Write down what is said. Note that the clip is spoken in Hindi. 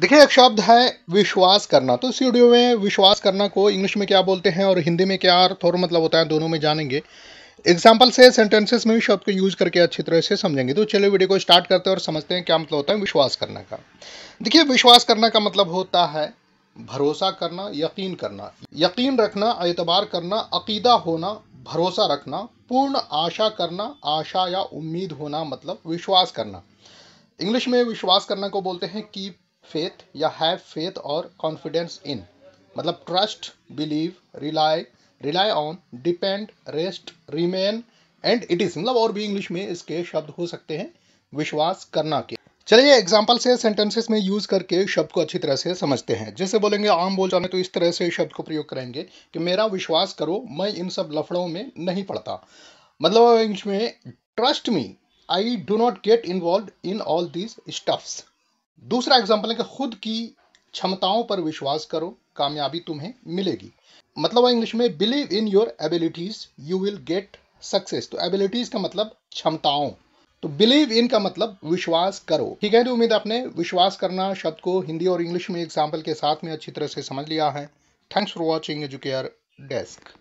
देखिए एक शब्द है विश्वास करना तो इस वीडियो में विश्वास करना को इंग्लिश में क्या बोलते हैं और हिंदी में क्या अर्थ और मतलब होता है दोनों में जानेंगे एग्जाम्पल से सेंटेंसेस में भी शब्द को यूज़ करके अच्छी तरह से समझेंगे तो चलिए वीडियो को स्टार्ट करते हैं और समझते हैं क्या मतलब होता है विश्वास करने का देखिए विश्वास करना का मतलब होता है भरोसा करना यकीन करना यकीन रखना एतबार करना अकीदा होना भरोसा रखना पूर्ण आशा करना आशा या उम्मीद होना मतलब विश्वास करना इंग्लिश में विश्वास करना को बोलते हैं कीप फेथ या हैव फेथ और कॉन्फिडेंस इन मतलब trust believe rely rely on depend rest remain and it is मतलब और भी इंग्लिश में इसके शब्द हो सकते हैं विश्वास करना के चलिए एग्जाम्पल से सेंटेंसेस में यूज करके शब्द को अच्छी तरह से समझते हैं जैसे बोलेंगे आम बोलचाल में तो इस तरह से शब्द को प्रयोग करेंगे कि मेरा विश्वास करो मैं इन सब लफड़ों में नहीं पड़ता मतलब इंग्लिश में trust me I do not get involve in all these stuffs दूसरा एग्जाम्पल है कि खुद की क्षमताओं पर विश्वास करो कामयाबी तुम्हें मिलेगी मतलब इंग्लिश में believe in your abilities you will get success तो एबिलिटीज का मतलब क्षमताओं तो बिलीव इन का मतलब विश्वास करो ठीक है तो उम्मीद आपने विश्वास करना शब्द को हिंदी और इंग्लिश में एग्जाम्पल के साथ में अच्छी तरह से समझ लिया है thanks for watching Educare desk